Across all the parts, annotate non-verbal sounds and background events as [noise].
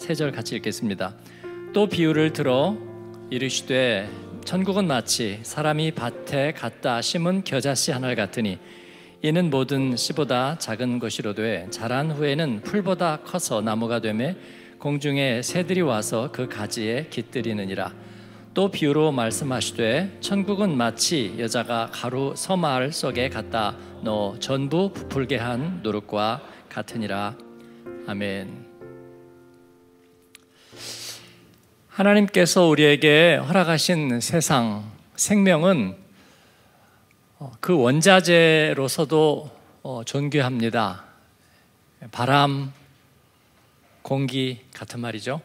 세절 같이 읽겠습니다. 또 비유를 들어 이르시되 천국은 마치 사람이 밭에 갔다 심은 겨자씨 하나를 같으니 이는 모든 씨보다 작은 것이로 되 자란 후에는 풀보다 커서 나무가 되매 공중에 새들이 와서 그 가지에 깃들이느니라 또 비유로 말씀하시되 천국은 마치 여자가 가루 서마 속에 갖다 넣 전부 부풀게 한 노릇과 같으니라 아멘 하나님께서 우리에게 허락하신 세상, 생명은 어, 그 원자재로서도 어, 존귀합니다. 바람, 공기 같은 말이죠.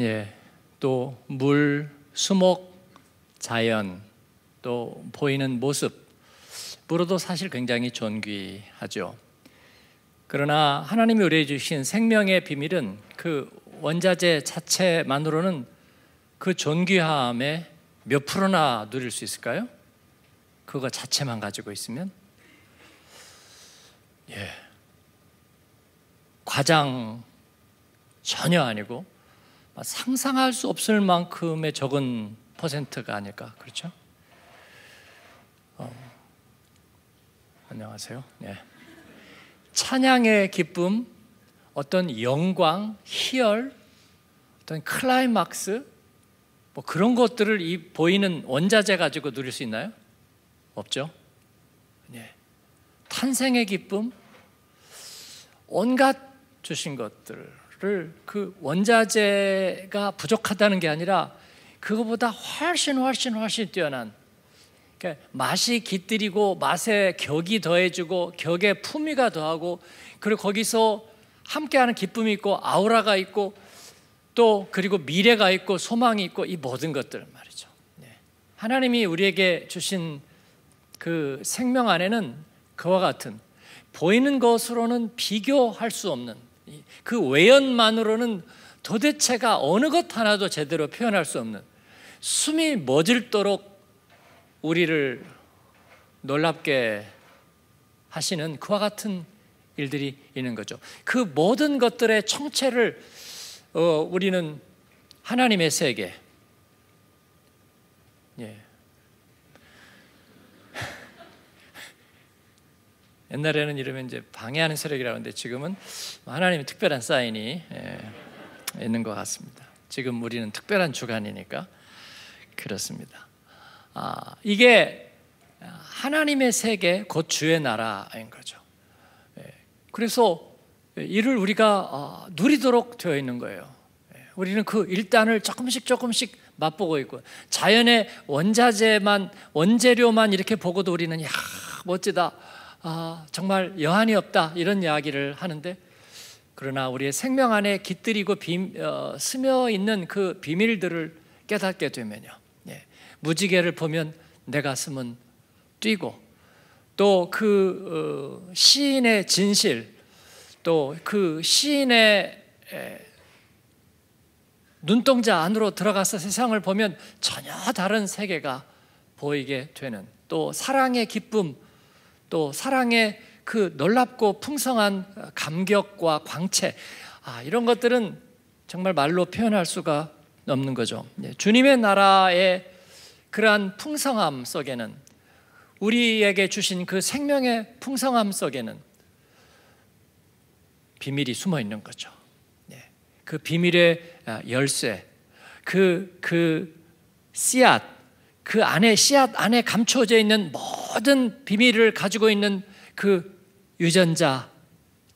예, 또 물, 수목, 자연, 또 보이는 모습, 물어도 사실 굉장히 존귀하죠. 그러나 하나님이 우리에게 주신 생명의 비밀은 그 원자재 자체만으로는 그 존귀함에 몇 프로나 누릴 수 있을까요? 그거 자체만 가지고 있으면 예 과장 전혀 아니고 상상할 수 없을 만큼의 적은 퍼센트가 아닐까 그렇죠? 어, 안녕하세요. 예. 찬양의 기쁨, 어떤 영광, 희열, 어떤 클라이막스 뭐 그런 것들을 이 보이는 원자재 가지고 누릴 수 있나요? 없죠. 예. 탄생의 기쁨, 온갖 주신 것들을 그 원자재가 부족하다는 게 아니라 그거보다 훨씬 훨씬 훨씬 뛰어난 그러니까 맛이 깃들이고 맛에 격이 더해지고 격에 품위가 더하고 그리고 거기서 함께하는 기쁨이 있고 아우라가 있고 또 그리고 미래가 있고 소망이 있고 이 모든 것들 말이죠. 네. 하나님이 우리에게 주신 그 생명 안에는 그와 같은 보이는 것으로는 비교할 수 없는 그 외연만으로는 도대체가 어느 것 하나도 제대로 표현할 수 없는 숨이 멎을도록 우리를 놀랍게 하시는 그와 같은 일들이 있는 거죠. 그 모든 것들의 청체를 어, 우리는 하나님의 세계. 예. [laughs] 옛날에는 이러면 이제 방해하는 세력이라고 하는데 지금은 하나님의 특별한 사인이 예, 있는 것 같습니다. 지금 우리는 특별한 주간이니까 그렇습니다. 아, 이게 하나님의 세계, 곧 주의 나라인 거죠. 예. 그래서 예, 이를 우리가 어, 누리도록 되어 있는 거예요. 예, 우리는 그 일단을 조금씩 조금씩 맛보고 있고 자연의 원자재만 원재료만 이렇게 보고도 우리는 야 멋지다 아, 정말 여한이 없다 이런 이야기를 하는데 그러나 우리의 생명 안에 깃들이고 비, 어, 스며 있는 그 비밀들을 깨닫게 되면요 예, 무지개를 보면 내 가슴은 뛰고 또그 어, 시인의 진실 또그 시인의 눈동자 안으로 들어가서 세상을 보면 전혀 다른 세계가 보이게 되는 또 사랑의 기쁨 또 사랑의 그 놀랍고 풍성한 감격과 광채 아, 이런 것들은 정말 말로 표현할 수가 없는 거죠. 예, 주님의 나라의 그러한 풍성함 속에는 우리에게 주신 그 생명의 풍성함 속에는 비밀이 숨어 있는 거죠. 네. 그 비밀의 아, 열쇠, 그, 그 씨앗, 그 안에, 씨앗 안에 감춰져 있는 모든 비밀을 가지고 있는 그 유전자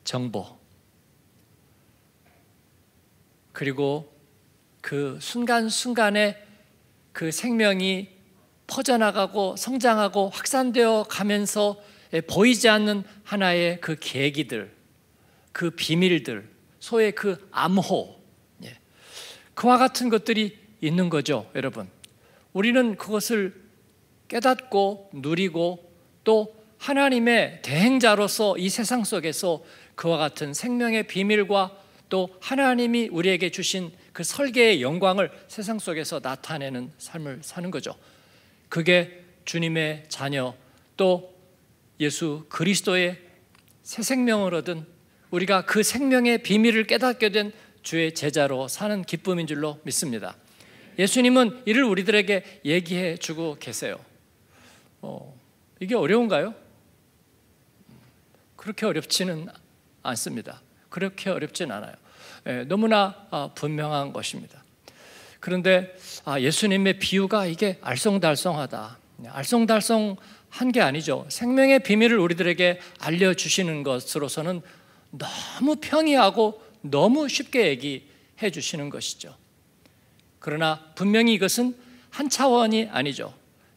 정보. 그리고 그 순간순간에 그 생명이 퍼져나가고 성장하고 확산되어 가면서 보이지 않는 하나의 그 계기들. 그 비밀들, 소의 그 암호, 예. 그와 같은 것들이 있는 거죠, 여러분. 우리는 그것을 깨닫고 누리고 또 하나님의 대행자로서 이 세상 속에서 그와 같은 생명의 비밀과 또 하나님이 우리에게 주신 그 설계의 영광을 세상 속에서 나타내는 삶을 사는 거죠. 그게 주님의 자녀 또 예수 그리스도의 새 생명을 얻은 우리가 그 생명의 비밀을 깨닫게 된 주의 제자로 사는 기쁨인 줄로 믿습니다. 예수님은 이를 우리들에게 얘기해 주고 계세요. 어, 이게 어려운가요? 그렇게 어렵지는 않습니다. 그렇게 어렵진 않아요. 예, 너무나 아, 분명한 것입니다. 그런데 아, 예수님의 비유가 이게 알쏭달쏭하다. 알쏭달쏭한 게 아니죠. 생명의 비밀을 우리들에게 알려주시는 것으로서는 너무 평이하고 너무 쉽게 얘기해 주시는 것이죠. 그러나 분명히 이것은 한 차원이 아니죠.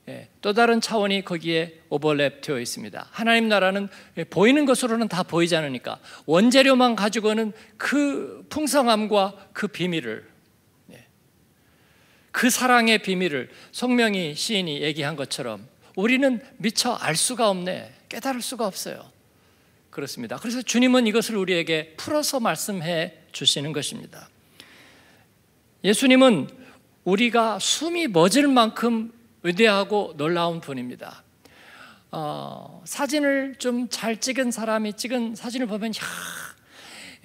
예, 또 다른 차원이 거기에 오버랩되어 있습니다. 하나님 나라는 예, 보이는 것으로는 다 보이지 않으니까 원재료만 가지고는 그 풍성함과 그 비밀을 예, 그 사랑의 비밀을 성명이 시인이 얘기한 것처럼 우리는 미처 알 수가 없네 깨달을 수가 없어요. 그렇습니다. 그래서 주님은 이것을 우리에게 풀어서 말씀해 주시는 것입니다. 예수님은 우리가 숨이 멎을 만큼 위대하고 놀라운 분입니다. 어, 사진을 좀 잘 찍은 사람이 찍은 사진을 보면 야,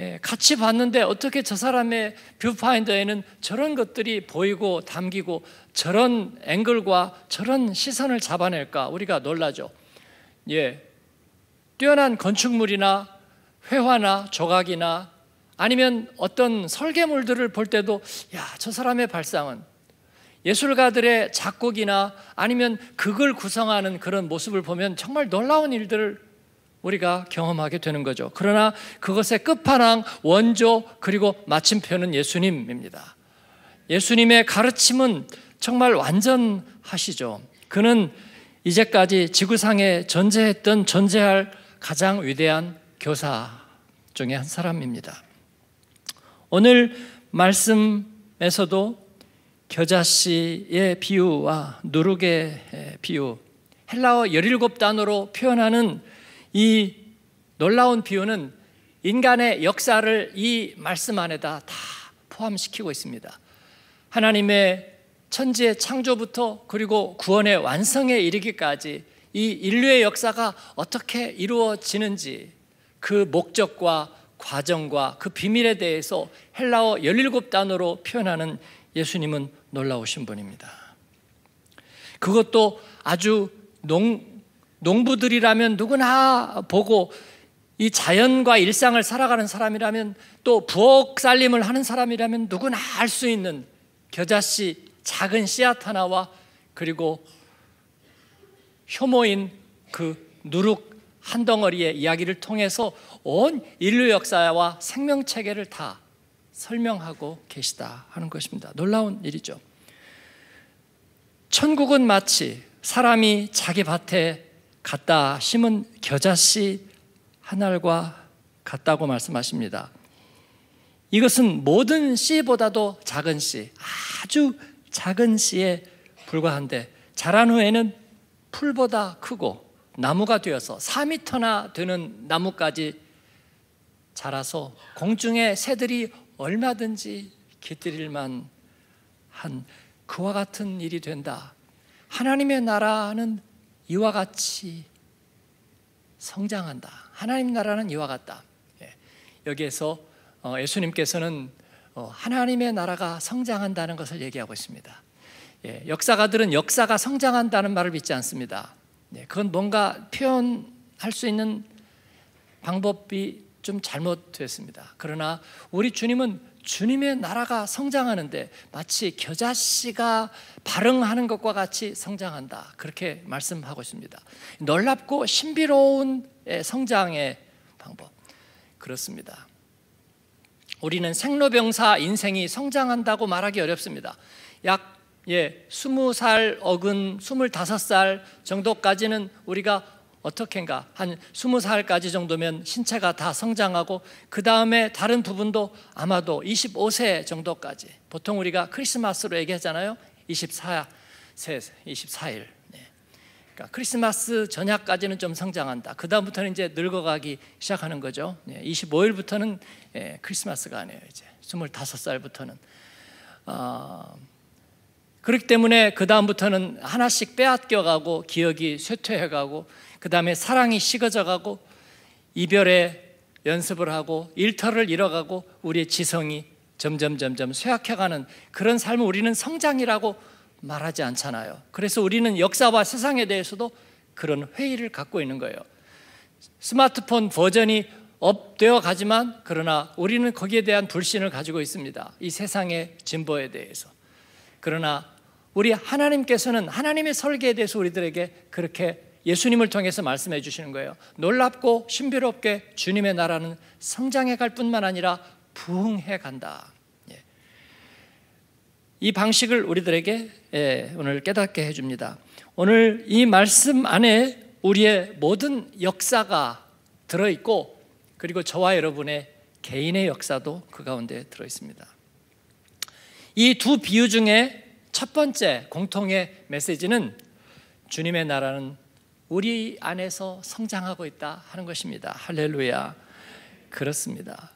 예, 같이 봤는데 어떻게 저 사람의 뷰파인더에는 저런 것들이 보이고 담기고 저런 앵글과 저런 시선을 잡아낼까 우리가 놀라죠. 예, 뛰어난 건축물이나 회화나 조각이나 아니면 어떤 설계물들을 볼 때도 야, 저 사람의 발상은 예술가들의 작곡이나 아니면 극을 구성하는 그런 모습을 보면 정말 놀라운 일들을 우리가 경험하게 되는 거죠. 그러나 그것의 끝판왕, 원조, 그리고 마침표는 예수님입니다. 예수님의 가르침은 정말 완전하시죠. 그는 이제까지 지구상에 존재했던 존재할 가장 위대한 교사 중에 한 사람입니다. 오늘 말씀에서도 겨자씨의 비유와 누룩의 비유, 헬라어 17단어로 표현하는 이 놀라운 비유는 인간의 역사를 이 말씀 안에다 다 포함시키고 있습니다. 하나님의 천지의 창조부터 그리고 구원의 완성에 이르기까지 이 인류의 역사가 어떻게 이루어지는지 그 목적과 과정과 그 비밀에 대해서 헬라어 17단어로 표현하는 예수님은 놀라우신 분입니다. 그것도 아주 농, 농부들이라면 누구나 보고 이 자연과 일상을 살아가는 사람이라면 또 부엌 살림을 하는 사람이라면 누구나 알 수 있는 겨자씨 작은 씨앗 하나와 그리고 혐오인그 누룩 한 덩어리의 이야기를 통해서 온 인류 역사와 생명 체계를 다 설명하고 계시다 하는 것입니다. 놀라운 일이죠. 천국은 마치 사람이 자기 밭에 갔다 심은 겨자씨 한 알과 같다고 말씀하십니다. 이것은 모든 씨보다도 작은 씨, 아주 작은 씨에 불과한데 자란 후에는 풀보다 크고 나무가 되어서 4미터나 되는 나무까지 자라서 공중에 새들이 얼마든지 깃들일만 한 그와 같은 일이 된다. 하나님의 나라는 이와 같이 성장한다. 하나님 나라는 이와 같다. 예. 여기에서 어, 예수님께서는 어, 하나님의 나라가 성장한다는 것을 얘기하고 있습니다. 예, 역사가들은 역사가 성장한다는 말을 믿지 않습니다. 예, 그건 뭔가 표현할 수 있는 방법이 좀 잘못됐습니다. 그러나 우리 주님은 주님의 나라가 성장하는데 마치 겨자씨가 발흥하는 것과 같이 성장한다. 그렇게 말씀하고 있습니다. 놀랍고 신비로운 예, 성장의 방법. 그렇습니다. 우리는 생로병사 인생이 성장한다고 말하기 어렵습니다. 약 예, 20살 어근 25살 정도까지는 우리가 어떻게인가 한 20살까지 정도면 신체가 다 성장하고 그 다음에 다른 부분도 아마도 25세 정도까지 보통 우리가 크리스마스로 얘기하잖아요 24세 24일 네. 그러니까 크리스마스 전야까지는 좀 성장한다 그 다음부터는 이제 늙어가기 시작하는 거죠 네. 25일부터는 예, 크리스마스가 아니에요 이제 25살부터는 어, 아, 그렇기 때문에 그 다음부터는 하나씩 빼앗겨 가고 기억이 쇠퇴해 가고 그 다음에 사랑이 식어져 가고 이별의 연습을 하고 일터를 잃어가고 우리의 지성이 점점 점점 쇠약해가는 그런 삶을 우리는 성장이라고 말하지 않잖아요. 그래서 우리는 역사와 세상에 대해서도 그런 회의를 갖고 있는 거예요. 스마트폰 버전이 업되어 가지만 그러나 우리는 거기에 대한 불신을 가지고 있습니다. 이 세상의 진보에 대해서. 그러나 우리 하나님께서는 하나님의 설계에 대해서 우리들에게 그렇게 예수님을 통해서 말씀해 주시는 거예요. 놀랍고 신비롭게 주님의 나라는 성장해 갈 뿐만 아니라 부흥해 간다. 예. 이 방식을 우리들에게 예, 오늘 깨닫게 해줍니다. 오늘 이 말씀 안에 우리의 모든 역사가 들어있고 그리고 저와 여러분의 개인의 역사도 그 가운데 들어있습니다. 이 두 비유 중에 첫 번째 공통의 메시지는 주님의 나라는 우리 안에서 성장하고 있다 하는 것입니다. 할렐루야. 그렇습니다.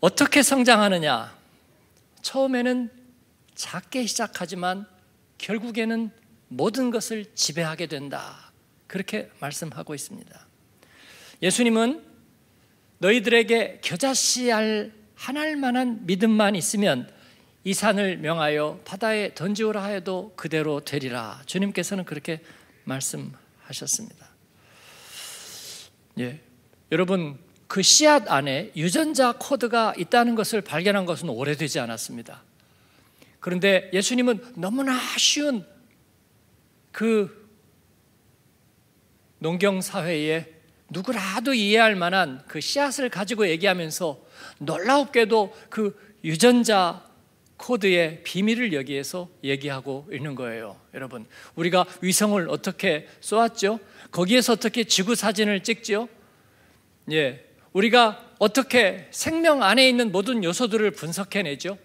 어떻게 성장하느냐? 처음에는 작게 시작하지만 결국에는 모든 것을 지배하게 된다. 그렇게 말씀하고 있습니다. 예수님은 너희들에게 겨자씨 알한 알만한 믿음만 있으면 이 산을 명하여 바다에 던지오라 하여도 그대로 되리라. 주님께서는 그렇게 말씀하셨습니다. 예. 여러분, 그 씨앗 안에 유전자 코드가 있다는 것을 발견한 것은 오래되지 않았습니다. 그런데 예수님은 너무나 쉬운 그 농경 사회에 누구라도 이해할 만한 그 씨앗을 가지고 얘기하면서 놀랍게도 그 유전자 코드의 비밀을 여기에서 얘기하고 있는 거예요. 여러분, 우리가 위성을 어떻게 쏘았죠? 거기에서 어떻게 지구 사진을 찍지요? 예. 우리가 어떻게 생명 안에 있는 모든 요소들을 분석해내죠?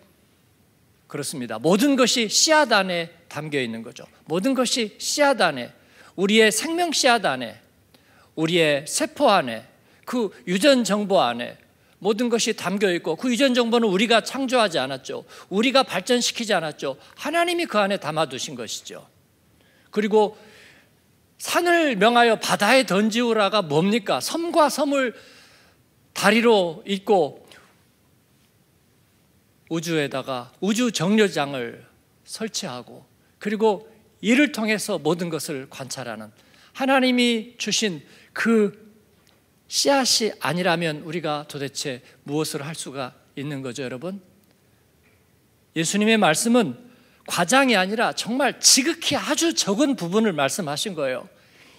그렇습니다. 모든 것이 씨앗 안에 담겨 있는 거죠. 모든 것이 씨앗 안에, 우리의 생명 씨앗 안에, 우리의 세포 안에, 그 유전 정보 안에, 모든 것이 담겨 있고 그이전 정보는 우리가 창조하지 않았죠. 우리가 발전시키지 않았죠. 하나님이 그 안에 담아 두신 것이죠. 그리고 산을 명하여 바다에 던지우라가 뭡니까? 섬과 섬을 다리로 잇고 우주에다가 우주 정류장을 설치하고 그리고 이를 통해서 모든 것을 관찰하는 하나님이 주신 그 씨앗이 아니라면 우리가 도대체 무엇을 할 수가 있는 거죠, 여러분? 예수님의 말씀은 과장이 아니라 정말 지극히 아주 적은 부분을 말씀하신 거예요.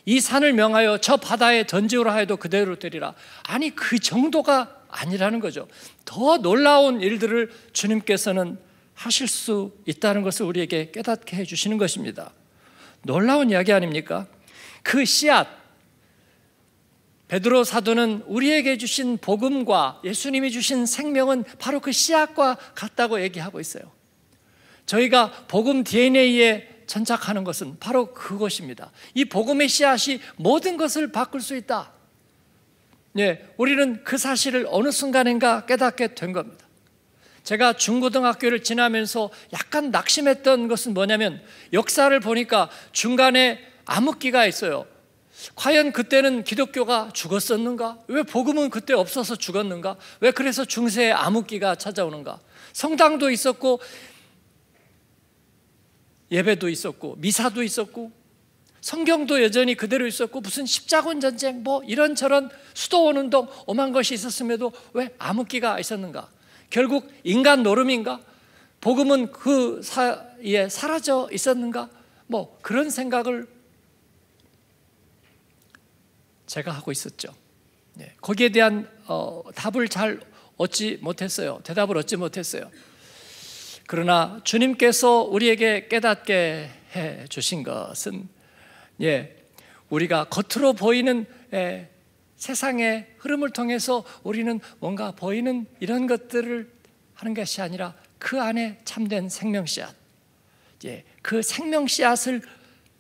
이 산을 명하여 저 바다에 던지오라 해도 그대로 되리라. 아니, 그 정도가 아니라는 거죠. 더 놀라운 일들을 주님께서는 하실 수 있다는 것을 우리에게 깨닫게 해주시는 것입니다. 놀라운 이야기 아닙니까? 그 씨앗, 베드로 사도는 우리에게 주신 복음과 예수님이 주신 생명은 바로 그 씨앗과 같다고 얘기하고 있어요. 저희가 복음 DNA에 천착하는 것은 바로 그것입니다. 이 복음의 씨앗이 모든 것을 바꿀 수 있다. 예, 우리는 그 사실을 어느 순간인가 깨닫게 된 겁니다. 제가 중고등학교를 지나면서 약간 낙심했던 것은 뭐냐면 역사를 보니까 중간에 암흑기가 있어요. 과연 그때는 기독교가 죽었었는가? 왜 복음은 그때 없어서 죽었는가? 왜 그래서 중세의 암흑기가 찾아오는가? 성당도 있었고 예배도 있었고 미사도 있었고 성경도 여전히 그대로 있었고 무슨 십자군 전쟁 뭐 이런저런 수도원 운동 엄한 것이 있었음에도 왜 암흑기가 있었는가? 결국 인간 노름인가? 복음은 그 사이에 사라져 있었는가? 뭐 그런 생각을 제가 하고 있었죠. 네, 거기에 대한 어, 답을 잘 얻지 못했어요. 대답을 얻지 못했어요. 그러나 주님께서 우리에게 깨닫게 해 주신 것은 예, 우리가 겉으로 보이는 예, 세상의 흐름을 통해서 우리는 뭔가 보이는 이런 것들을 하는 것이 아니라 그 안에 참된 생명 씨앗, 예, 그 생명 씨앗을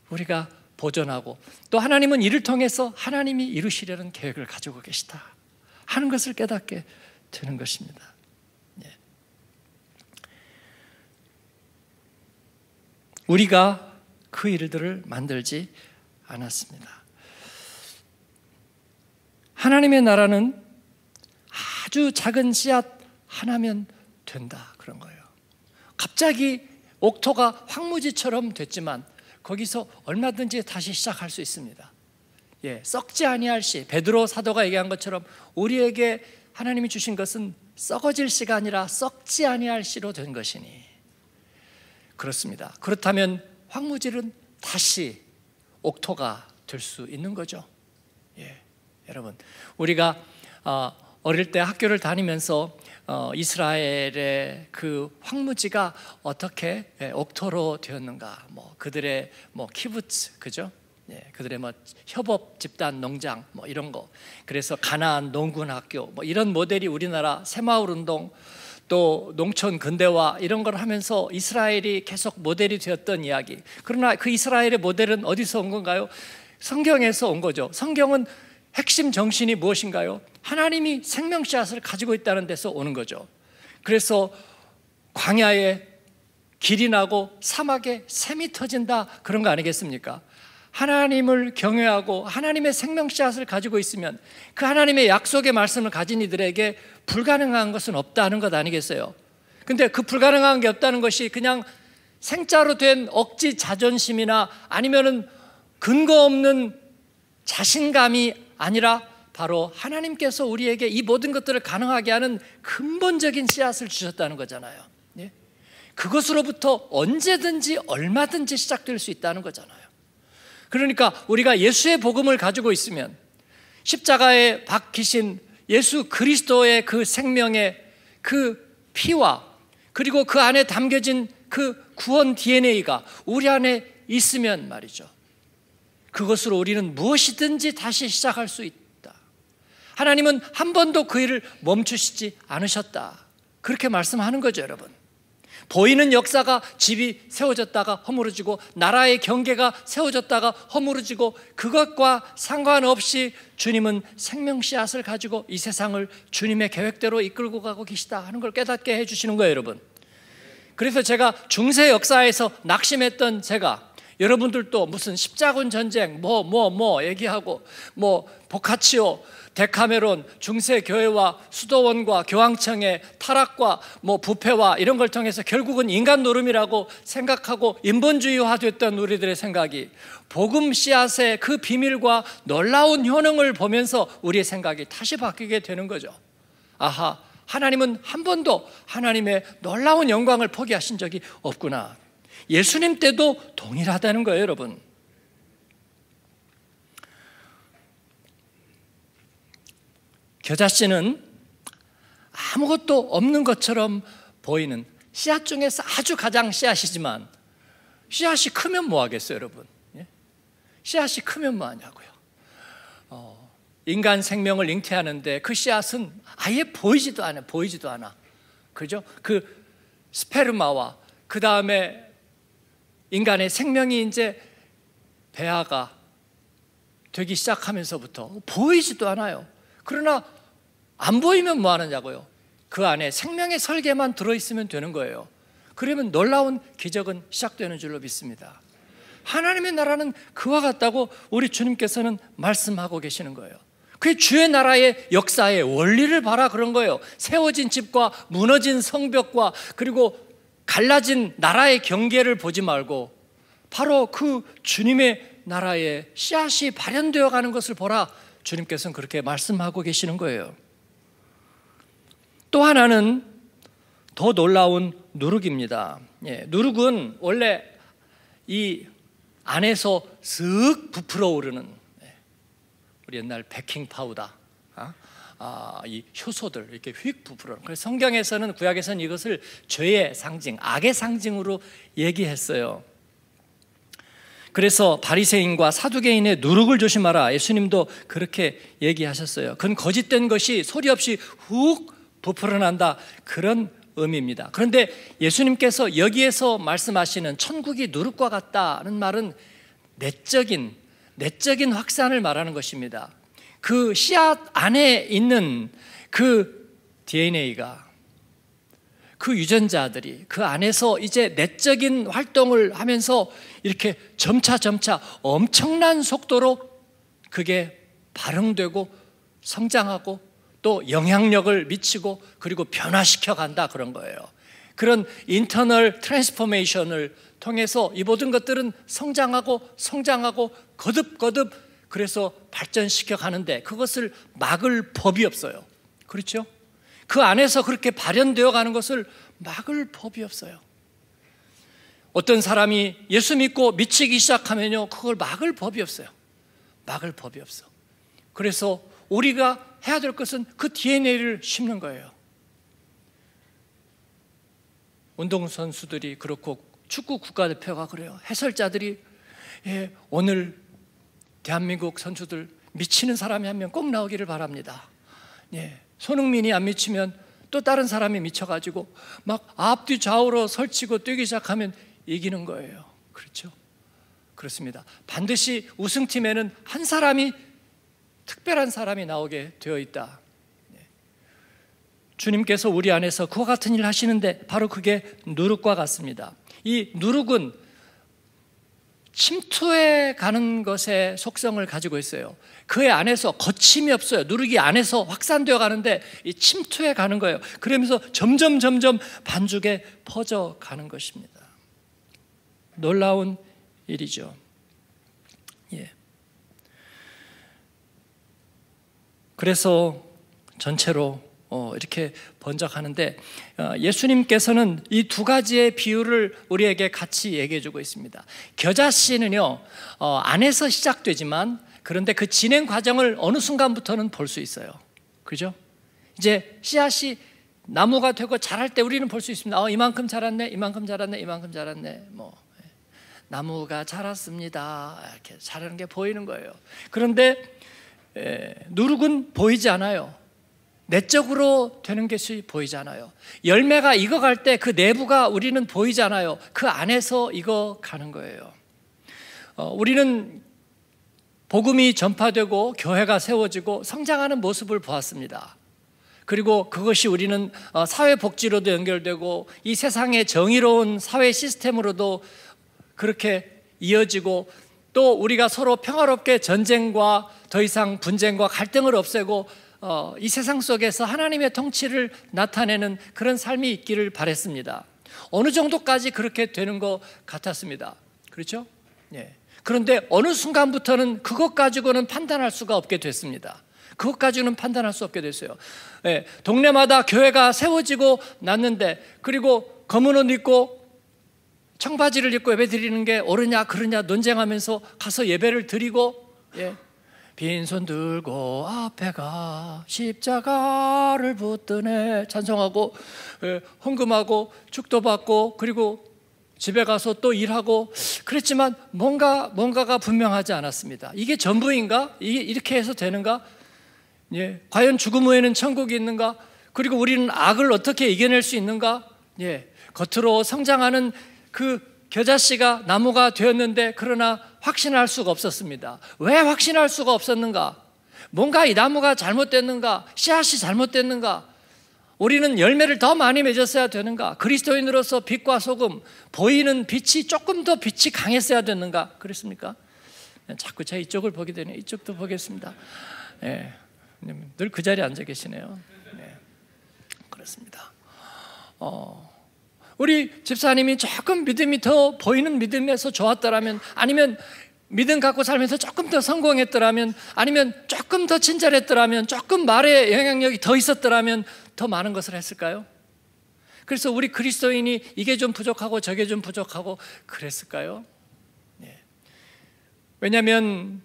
우리가 보존하고 또 하나님은 이를 통해서 하나님이 이루시려는 계획을 가지고 계시다 하는 것을 깨닫게 되는 것입니다. 예. 우리가 그 일들을 만들지 않았습니다. 하나님의 나라는 아주 작은 씨앗 하나면 된다 그런 거예요. 갑자기 옥토가 황무지처럼 됐지만 거기서 얼마든지 다시 시작할 수 있습니다. 예, 썩지 아니할 시 베드로 사도가 얘기한 것처럼 우리에게 하나님이 주신 것은 썩어질 시가 아니라 썩지 아니할 시로 된 것이니 그렇습니다. 그렇다면 황무질은 다시 옥토가 될 수 있는 거죠. 예, 여러분 우리가 어, 어릴 때 학교를 다니면서 어, 이스라엘의 그 황무지가 어떻게 예, 옥토로 되었는가? 뭐 그들의 뭐 키부츠 그죠? 예, 그들의 뭐 협업 집단 농장 뭐 이런 거. 그래서 가나안 농군 학교 뭐 이런 모델이 우리나라 새마을 운동 또 농촌 근대화 이런 걸 하면서 이스라엘이 계속 모델이 되었던 이야기. 그러나 그 이스라엘의 모델은 어디서 온 건가요? 성경에서 온 거죠. 성경은 핵심 정신이 무엇인가요? 하나님이 생명 씨을 가지고 있다는 데서 오는 거죠. 그래서 광야에 길이 나고 사막에 샘이 터진다 그런 거 아니겠습니까? 하나님을 경외하고 하나님의 생명 씨을 가지고 있으면 그 하나님의 약속의 말씀을 가진 이들에게 불가능한 것은 없다는 것 아니겠어요? 근데 그 불가능한 게 없다는 것이 그냥 생자로 된 억지 자존심이나 아니면은 근거 없는 자신감이 아니라 바로 하나님께서 우리에게 이 모든 것들을 가능하게 하는 근본적인 씨앗을 주셨다는 거잖아요. 예? 그것으로부터 언제든지 얼마든지 시작될 수 있다는 거잖아요. 그러니까 우리가 예수의 복음을 가지고 있으면 십자가에 박히신 예수 그리스도의 그 생명의 그 피와 그리고 그 안에 담겨진 그 구원 DNA가 우리 안에 있으면 말이죠. 그것으로 우리는 무엇이든지 다시 시작할 수 있다. 하나님은 한 번도 그 일을 멈추시지 않으셨다. 그렇게 말씀하는 거죠, 여러분. 보이는 역사가 집이 세워졌다가 허물어지고 나라의 경계가 세워졌다가 허물어지고 그것과 상관없이 주님은 생명 씨앗을 가지고 이 세상을 주님의 계획대로 이끌고 가고 계시다 하는 걸 깨닫게 해 주시는 거예요, 여러분. 그래서 제가 중세 역사에서 낙심했던 제가 여러분들도 무슨 십자군 전쟁 뭐 뭐뭐 뭐 얘기하고 뭐 보카치오 데카메론 중세 교회와 수도원과 교황청의 타락과 뭐 부패와 이런 걸 통해서 결국은 인간 노름이라고 생각하고 인본주의화됐던 우리들의 생각이 복음 씨앗의 그 비밀과 놀라운 효능을 보면서 우리의 생각이 다시 바뀌게 되는 거죠. 아하 하나님은 한 번도 하나님의 놀라운 영광을 포기하신 적이 없구나. 예수님 때도 동일하다는 거예요, 여러분. 겨자씨는 아무것도 없는 것처럼 보이는 씨앗 중에서 아주 가장 씨앗이지만 씨앗이 크면 뭐 하겠어요, 여러분? 예? 씨앗이 크면 뭐 하냐고요. 어, 인간 생명을 잉태하는데 그 씨앗은 아예 보이지도 않아, 보이지도 않아. 그죠? 그 스페르마와 그 다음에 인간의 생명이 이제 배아가 되기 시작하면서부터 보이지도 않아요. 그러나 안 보이면 뭐 하느냐고요. 그 안에 생명의 설계만 들어있으면 되는 거예요. 그러면 놀라운 기적은 시작되는 줄로 믿습니다. 하나님의 나라는 그와 같다고 우리 주님께서는 말씀하고 계시는 거예요. 그게 주의 나라의 역사의 원리를 봐라 그런 거예요. 세워진 집과 무너진 성벽과 그리고 갈라진 나라의 경계를 보지 말고 바로 그 주님의 나라에 씨앗이 발현되어 가는 것을 보라 주님께서는 그렇게 말씀하고 계시는 거예요. 또 하나는 더 놀라운 누룩입니다. 예, 누룩은 원래 이 안에서 슥 부풀어 오르는 예, 우리 옛날 베킹 파우더 아, 이 효소들 이렇게 휙 부풀어. 그래서 성경에서는 구약에서는 이것을 죄의 상징, 악의 상징으로 얘기했어요. 그래서 바리새인과 사두개인의 누룩을 조심하라. 예수님도 그렇게 얘기하셨어요. 그건 거짓된 것이 소리 없이 훅 부풀어난다. 그런 의미입니다. 그런데 예수님께서 여기에서 말씀하시는 천국이 누룩과 같다는 말은 내적인 내적인 확산을 말하는 것입니다. 그 씨앗 안에 있는 그 DNA가 그 유전자들이 그 안에서 이제 내적인 활동을 하면서 이렇게 점차 점차 엄청난 속도로 그게 발흥되고 성장하고 또 영향력을 미치고 그리고 변화시켜 간다 그런 거예요. 그런 인터널 트랜스포메이션을 통해서 이 모든 것들은 성장하고 성장하고 거듭거듭 그래서 발전시켜 가는데 그것을 막을 법이 없어요. 그렇죠? 그 안에서 그렇게 발현되어 가는 것을 막을 법이 없어요. 어떤 사람이 예수 믿고 미치기 시작하면요, 그걸 막을 법이 없어요. 막을 법이 없어. 그래서 우리가 해야 될 것은 그 DNA를 심는 거예요. 운동선수들이 그렇고 축구 국가대표가 그래요. 해설자들이 예, 오늘 대한민국 선수들 미치는 사람이 한 명 꼭 나오기를 바랍니다. 예. 손흥민이 안 미치면 또 다른 사람이 미쳐가지고 막 앞뒤 좌우로 설치고 뛰기 시작하면 이기는 거예요. 그렇죠? 그렇습니다. 반드시 우승팀에는 한 사람이 특별한 사람이 나오게 되어 있다. 예. 주님께서 우리 안에서 그와 같은 일 하시는데 바로 그게 누룩과 같습니다. 이 누룩은 침투해 가는 것의 속성을 가지고 있어요. 그 안에서 거침이 없어요. 누르기 안에서 확산되어 가는데 이 침투해 가는 거예요. 그러면서 점점 점점 반죽에 퍼져 가는 것입니다. 놀라운 일이죠. 예. 그래서 전체로 어, 이렇게 번쩍하는데 어, 예수님께서는 이 두 가지의 비유를 우리에게 같이 얘기해주고 있습니다. 겨자씨는요 어, 안에서 시작되지만 그런데 그 진행 과정을 어느 순간부터는 볼 수 있어요. 그죠? 이제 씨앗이 나무가 되고 자랄 때 우리는 볼 수 있습니다. 어, 이만큼 자랐네, 이만큼 자랐네, 이만큼 자랐네. 뭐 나무가 자랐습니다. 이렇게 자라는 게 보이는 거예요. 그런데 에, 누룩은 보이지 않아요. 내적으로 되는 것이 보이잖아요. 열매가 익어갈 때 그 내부가 우리는 보이잖아요. 그 안에서 익어가는 거예요. 어, 우리는 복음이 전파되고 교회가 세워지고 성장하는 모습을 보았습니다. 그리고 그것이 우리는 어, 사회복지로도 연결되고 이 세상의 정의로운 사회 시스템으로도 그렇게 이어지고 또 우리가 서로 평화롭게 전쟁과 더 이상 분쟁과 갈등을 없애고 어, 이 세상 속에서 하나님의 통치를 나타내는 그런 삶이 있기를 바랬습니다. 어느 정도까지 그렇게 되는 것 같았습니다. 그렇죠? 예. 그런데 어느 순간부터는 그것 가지고는 판단할 수가 없게 됐습니다. 그것 가지고는 판단할 수 없게 됐어요. 예. 동네마다 교회가 세워지고 났는데 그리고 검은 옷 입고 청바지를 입고 예배 드리는 게 옳으냐 그러냐 논쟁하면서 가서 예배를 드리고 예. 빈손 들고 앞에 가 십자가를 붙드네 찬송하고 예, 헌금하고 축도받고 그리고 집에 가서 또 일하고 그랬지만 뭔가 뭔가가 분명하지 않았습니다. 이게 전부인가? 이게 이렇게 해서 되는가? 예, 과연 죽음 후에는 천국이 있는가? 그리고 우리는 악을 어떻게 이겨낼 수 있는가? 예, 겉으로 성장하는 그 겨자씨가 나무가 되었는데 그러나 확신할 수가 없었습니다. 왜 확신할 수가 없었는가? 뭔가 이 나무가 잘못됐는가? 씨앗이 잘못됐는가? 우리는 열매를 더 많이 맺었어야 되는가? 그리스도인으로서 빛과 소금, 보이는 빛이 조금 더 빛이 강했어야 되는가? 그랬습니까? 네, 자꾸 제 이쪽을 보게 되니 이쪽도 보겠습니다. 예, 네, 늘그 자리에 앉아 계시네요. 예, 그렇습니다. 어, 우리 집사님이 조금 믿음이 더 보이는 믿음에서 좋았더라면 아니면 믿음 갖고 살면서 조금 더 성공했더라면 아니면 조금 더 친절했더라면 조금 말의 영향력이 더 있었더라면 더 많은 것을 했을까요? 그래서 우리 그리스도인이 이게 좀 부족하고 저게 좀 부족하고 그랬을까요? 예. 네. 왜냐하면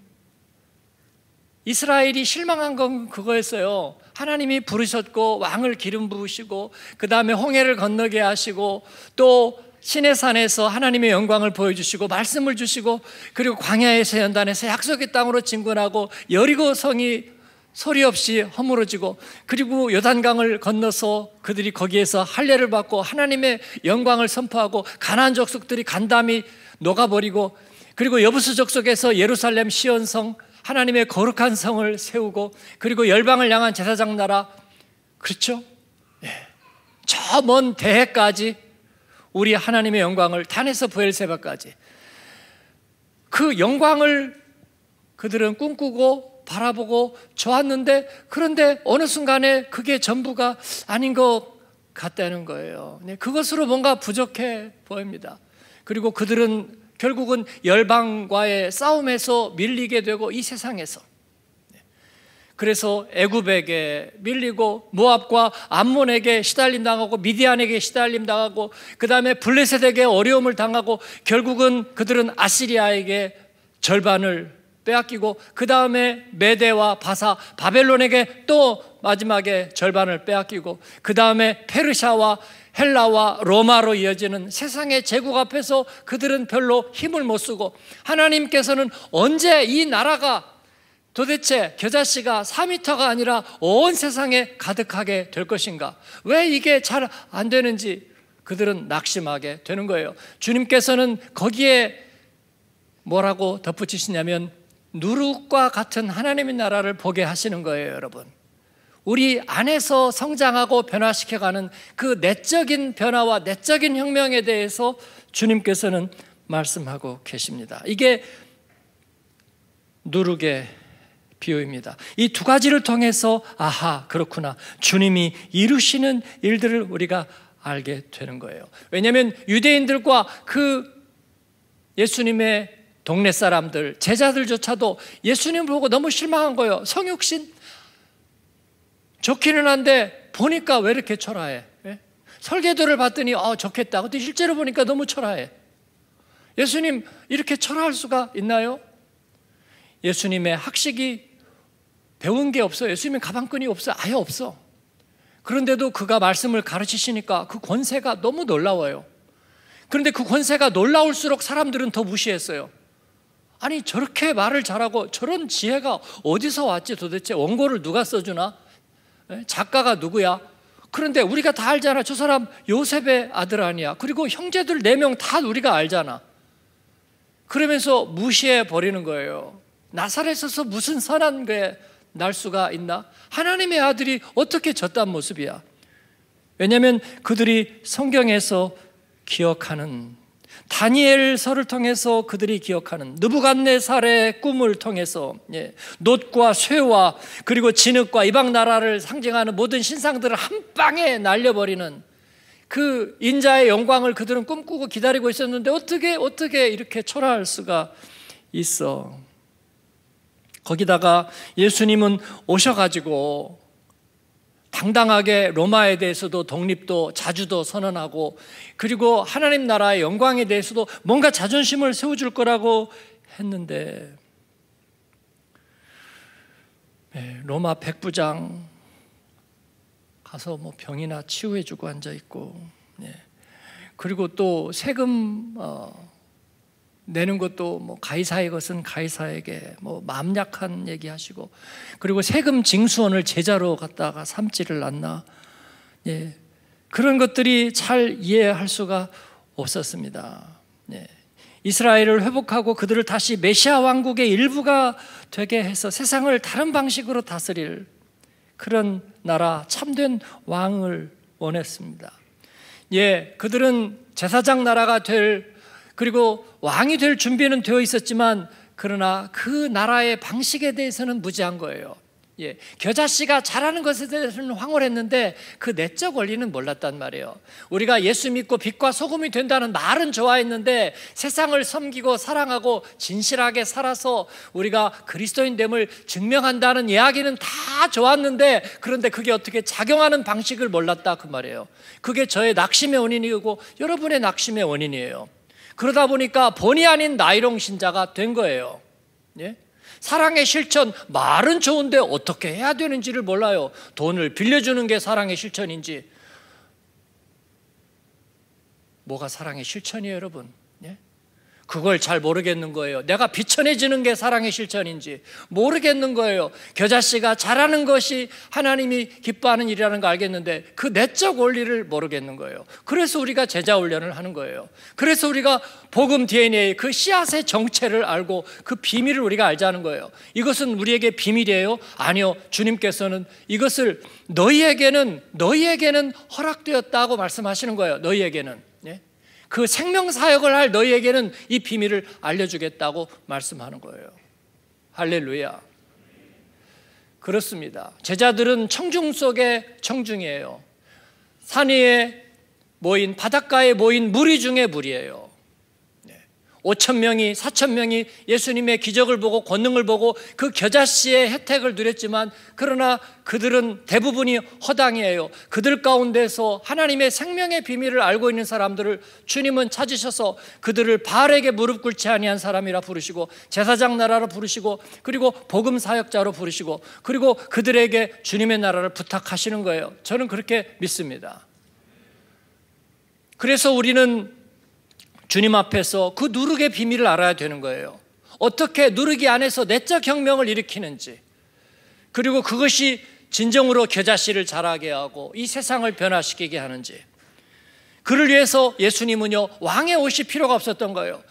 이스라엘이 실망한 건 그거였어요. 하나님이 부르셨고 왕을 기름 부으시고 그 다음에 홍해를 건너게 하시고 또 신의 산에서 하나님의 영광을 보여주시고 말씀을 주시고 그리고 광야에서연단에서 약속의 땅으로 진군하고 여리고 성이 소리 없이 허물어지고 그리고 요단강을 건너서 그들이 거기에서 할례를 받고 하나님의 영광을 선포하고 가나안 족속들이 간담이 녹아버리고 그리고 여부수 족속에서 예루살렘 시온성 하나님의 거룩한 성을 세우고 그리고 열방을 향한 제사장 나라 그렇죠? 예. 저먼 대해까지 우리 하나님의 영광을 단에서 부엘세바까지 그 영광을 그들은 꿈꾸고 바라보고 좋았는데 그런데 어느 순간에 그게 전부가 아닌 것 같다는 거예요. 네, 그것으로 뭔가 부족해 보입니다. 그리고 그들은 결국은 열방과의 싸움에서 밀리게 되고 이 세상에서 그래서 애굽에게 밀리고 모압과 암몬에게 시달림 당하고 미디안에게 시달림 당하고 그다음에 블레셋에게 어려움을 당하고 결국은 그들은 아시리아에게 절반을 빼앗기고 그다음에 메대와 바사 바벨론에게 또 마지막에 절반을 빼앗기고 그다음에 페르샤와 헬라와 로마로 이어지는 세상의 제국 앞에서 그들은 별로 힘을 못 쓰고 하나님께서는 언제 이 나라가 도대체 겨자씨가 4미터가 아니라 온 세상에 가득하게 될 것인가? 왜 이게 잘 안 되는지 그들은 낙심하게 되는 거예요. 주님께서는 거기에 뭐라고 덧붙이시냐면 누룩과 같은 하나님의 나라를 보게 하시는 거예요, 여러분. 우리 안에서 성장하고 변화시켜가는 그 내적인 변화와 내적인 혁명에 대해서 주님께서는 말씀하고 계십니다. 이게 누룩의 비유입니다. 이 두 가지를 통해서 아하 그렇구나 주님이 이루시는 일들을 우리가 알게 되는 거예요. 왜냐하면 유대인들과 그 예수님의 동네 사람들 제자들조차도 예수님 보고 너무 실망한 거예요. 성육신 좋기는 한데 보니까 왜 이렇게 초라해? 예? 설계도를 봤더니 아 좋겠다. 근데 실제로 보니까 너무 초라해. 예수님 이렇게 초라할 수가 있나요? 예수님의 학식이 배운 게 없어. 예수님의 가방끈이 없어. 아예 없어. 그런데도 그가 말씀을 가르치시니까 그 권세가 너무 놀라워요. 그런데 그 권세가 놀라울수록 사람들은 더 무시했어요. 아니 저렇게 말을 잘하고 저런 지혜가 어디서 왔지 도대체 원고를 누가 써주나? 작가가 누구야? 그런데 우리가 다 알잖아. 저 사람 요셉의 아들 아니야. 그리고 형제들 네 명 다 우리가 알잖아. 그러면서 무시해 버리는 거예요. 나사렛에서 무슨 선한 게 날 수가 있나? 하나님의 아들이 어떻게 저딴 모습이야? 왜냐하면 그들이 성경에서 기억하는 다니엘서를 통해서 그들이 기억하는 느부갓네살의 꿈을 통해서 예, 놋과 쇠와 그리고 진흙과 이방 나라를 상징하는 모든 신상들을 한 방에 날려버리는 그 인자의 영광을 그들은 꿈꾸고 기다리고 있었는데 어떻게 어떻게 이렇게 초라할 수가 있어? 거기다가 예수님은 오셔가지고 당당하게 로마에 대해서도 독립도 자주도 선언하고 그리고 하나님 나라의 영광에 대해서도 뭔가 자존심을 세워줄 거라고 했는데 네, 로마 백부장 가서 뭐 병이나 치유해주고 앉아 있고 네. 그리고 또 세금 어, 내는 것도 뭐 가이사의 것은 가이사에게 뭐 마음 약한 얘기하시고 그리고 세금 징수원을 제자로 갔다가 삼지를 않나 예 그런 것들이 잘 이해할 수가 없었습니다. 예. 이스라엘을 회복하고 그들을 다시 메시아 왕국의 일부가 되게 해서 세상을 다른 방식으로 다스릴 그런 나라 참된 왕을 원했습니다. 예, 그들은 제사장 나라가 될 그리고 왕이 될 준비는 되어 있었지만 그러나 그 나라의 방식에 대해서는 무지한 거예요. 예, 겨자 씨가 잘하는 것에 대해서는 황홀했는데 그 내적 원리는 몰랐단 말이에요. 우리가 예수 믿고 빛과 소금이 된다는 말은 좋아했는데 세상을 섬기고 사랑하고 진실하게 살아서 우리가 그리스도인됨을 증명한다는 이야기는 다 좋았는데 그런데 그게 어떻게 작용하는 방식을 몰랐다 그 말이에요. 그게 저의 낙심의 원인이고 여러분의 낙심의 원인이에요. 그러다 보니까 본의 아닌 나이롱 신자가 된 거예요. 예? 사랑의 실천 말은 좋은데 어떻게 해야 되는지를 몰라요. 돈을 빌려주는 게 사랑의 실천인지 뭐가 사랑의 실천이에요, 여러분? 그걸 잘 모르겠는 거예요. 내가 비천해지는 게 사랑의 실천인지 모르겠는 거예요. 겨자씨가 잘하는 것이 하나님이 기뻐하는 일이라는 거 알겠는데 그 내적 원리를 모르겠는 거예요. 그래서 우리가 제자 훈련을 하는 거예요. 그래서 우리가 복음 DNA의 그 씨앗의 정체를 알고 그 비밀을 우리가 알자는 거예요. 이것은 우리에게 비밀이에요? 아니요. 주님께서는 이것을 너희에게는 너희에게는 허락되었다고 말씀하시는 거예요. 너희에게는 그 생명 사역을 할 너희에게는 이 비밀을 알려주겠다고 말씀하는 거예요. 할렐루야. 그렇습니다. 제자들은 청중 속의 청중이에요. 산 위에 모인 바닷가에 모인 무리 중에 무리예요. 5천 명이 4천 명이 예수님의 기적을 보고 권능을 보고 그 겨자씨의 혜택을 누렸지만 그러나 그들은 대부분이 허당이에요. 그들 가운데서 하나님의 생명의 비밀을 알고 있는 사람들을 주님은 찾으셔서 그들을 바알에게 무릎 꿇지 아니한 사람이라 부르시고 제사장 나라로 부르시고 그리고 복음 사역자로 부르시고 그리고 그들에게 주님의 나라를 부탁하시는 거예요. 저는 그렇게 믿습니다. 그래서 우리는 주님 앞에서 그 누룩의 비밀을 알아야 되는 거예요. 어떻게 누룩이 안에서 내적 혁명을 일으키는지. 그리고 그것이 진정으로 겨자씨를 자라게 하고 이 세상을 변화시키게 하는지. 그를 위해서 예수님은요, 왕의 옷이 필요가 없었던 거예요.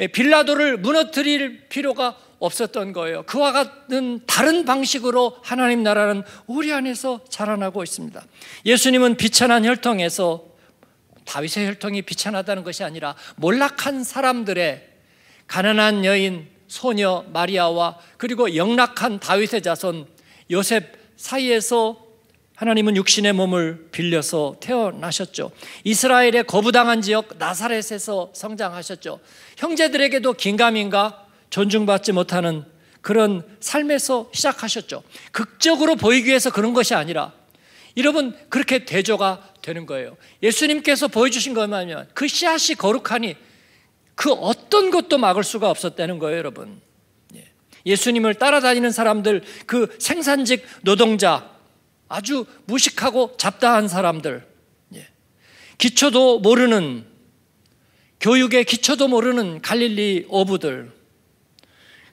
예, 빌라도를 무너뜨릴 필요가 없었던 거예요. 그와 같은 다른 방식으로 하나님 나라는 우리 안에서 자라나고 있습니다. 예수님은 비천한 혈통에서 다윗의 혈통이 비천하다는 것이 아니라 몰락한 사람들의 가난한 여인 소녀 마리아와 그리고 영락한 다윗의 자손 요셉 사이에서 하나님은 육신의 몸을 빌려서 태어나셨죠. 이스라엘의 거부당한 지역 나사렛에서 성장하셨죠. 형제들에게도 긴가민가 존중받지 못하는 그런 삶에서 시작하셨죠. 극적으로 보이기 위해서 그런 것이 아니라 여러분 그렇게 대조가 되는 거예요. 예수님께서 보여주신 것만이면 그 씨앗이 거룩하니 그 어떤 것도 막을 수가 없었다는 거예요, 여러분. 예. 예수님을 따라다니는 사람들, 그 생산직 노동자, 아주 무식하고 잡다한 사람들, 예. 기초도 모르는, 교육의 기초도 모르는 갈릴리 어부들,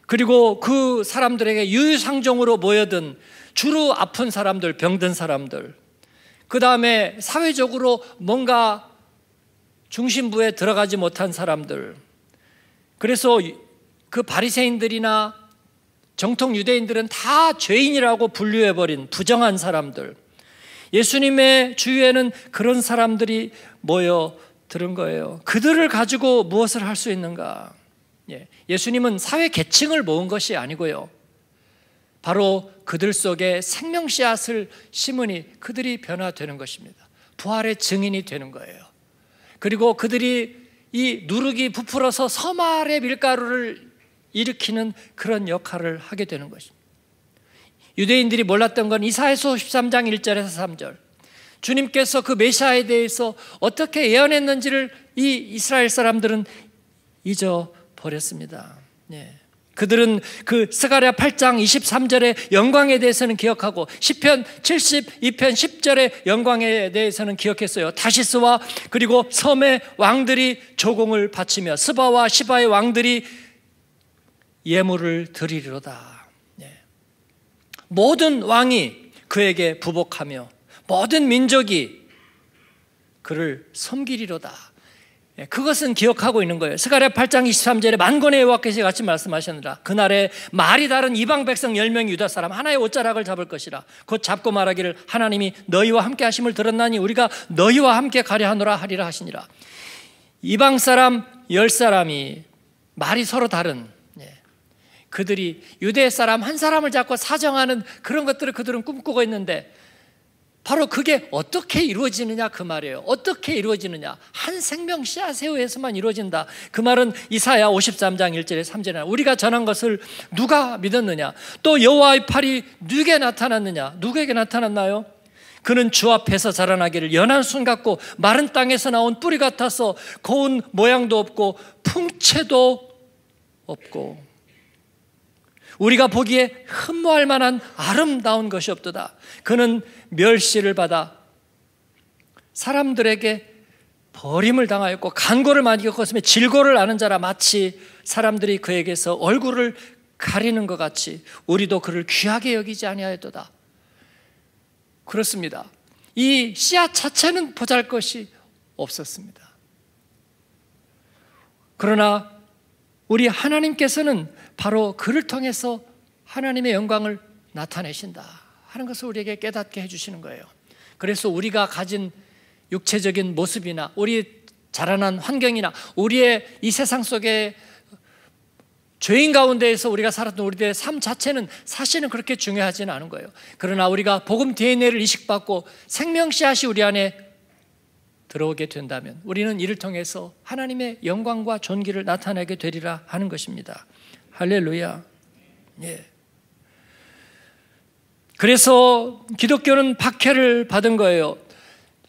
그리고 그 사람들에게 유유상종으로 모여든 주로 아픈 사람들, 병든 사람들, 그 다음에 사회적으로 뭔가 중심부에 들어가지 못한 사람들. 그래서 그 바리새인들이나 정통 유대인들은 다 죄인이라고 분류해 버린 부정한 사람들. 예수님의 주위에는 그런 사람들이 모여 들은 거예요. 그들을 가지고 무엇을 할 수 있는가? 예. 수님은 사회 계층을 모은 것이 아니고요. 바로 그들 속에 생명 씨앗을 심으니 그들이 변화되는 것입니다. 부활의 증인이 되는 거예요. 그리고 그들이 이 누룩이 부풀어서 서말의 밀가루를 일으키는 그런 역할을 하게 되는 것입니다. 유대인들이 몰랐던 건 이사에서 13장 1절에서 3절. 주님께서 그 메시아에 대해서 어떻게 예언했는지를 이 이스라엘 사람들은 잊어버렸습니다. 네. 그들은 그 스가랴 8장 23절의 영광에 대해서는 기억하고 1 0편 72편 10절의 영광에 대해서는 기억했어요. 다시스와 그리고 섬의 왕들이 조공을 바치며 스바와 시바의 왕들이 예물을 드리리로다. 예. 모든 왕이 그에게 부복하며 모든 민족이 그를 섬기리로다. 예, 그것은 기억하고 있는 거예요. 스가랴 8장 23절에 만 권의 여호와께서 같이 말씀하셨느라 그날에 말이 다른 이방 백성 1 0명 유다 사람 하나의 옷자락을 잡을 것이라 곧 잡고 말하기를 하나님이 너희와 함께 하심을 들었나니 우리가 너희와 함께 가려 하노라 하리라 하시니라. 이방 사람 10사람이 말이 서로 다른 예, 그들이 유대 사람 한 사람을 잡고 사정하는 그런 것들을 그들은 꿈꾸고 있는데 바로 그게 어떻게 이루어지느냐 그 말이에요. 어떻게 이루어지느냐. 한 생명 씨앗에 의해서만 이루어진다. 그 말은 이사야 53장 1절에 3절에 우리가 전한 것을 누가 믿었느냐. 또 여호와의 팔이 누게 나타났느냐. 누구에게 나타났나요? 그는 주 앞에서 자라나기를 연한 순 같고 마른 땅에서 나온 뿌리 같아서 고운 모양도 없고 풍채도 없고 우리가 보기에 흠모할 만한 아름다운 것이 없도다. 그는 멸시를 받아 사람들에게 버림을 당하였고 간고를 많이 겪었으며 질고를 아는 자라 마치 사람들이 그에게서 얼굴을 가리는 것 같이 우리도 그를 귀하게 여기지 아니하였도다. 그렇습니다. 이 씨앗 자체는 보잘 것이 없었습니다. 그러나 우리 하나님께서는 바로 그를 통해서 하나님의 영광을 나타내신다 하는 것을 우리에게 깨닫게 해주시는 거예요. 그래서 우리가 가진 육체적인 모습이나 우리 자라난 환경이나 우리의 이 세상 속에 죄인 가운데에서 우리가 살았던 우리들의 삶 자체는 사실은 그렇게 중요하지는 않은 거예요. 그러나 우리가 복음 DNA를 이식받고 생명 씨앗이 우리 안에 들어오게 된다면 우리는 이를 통해서 하나님의 영광과 존귀를 나타내게 되리라 하는 것입니다. 할렐루야. 예. 그래서 기독교는 박해를 받은 거예요.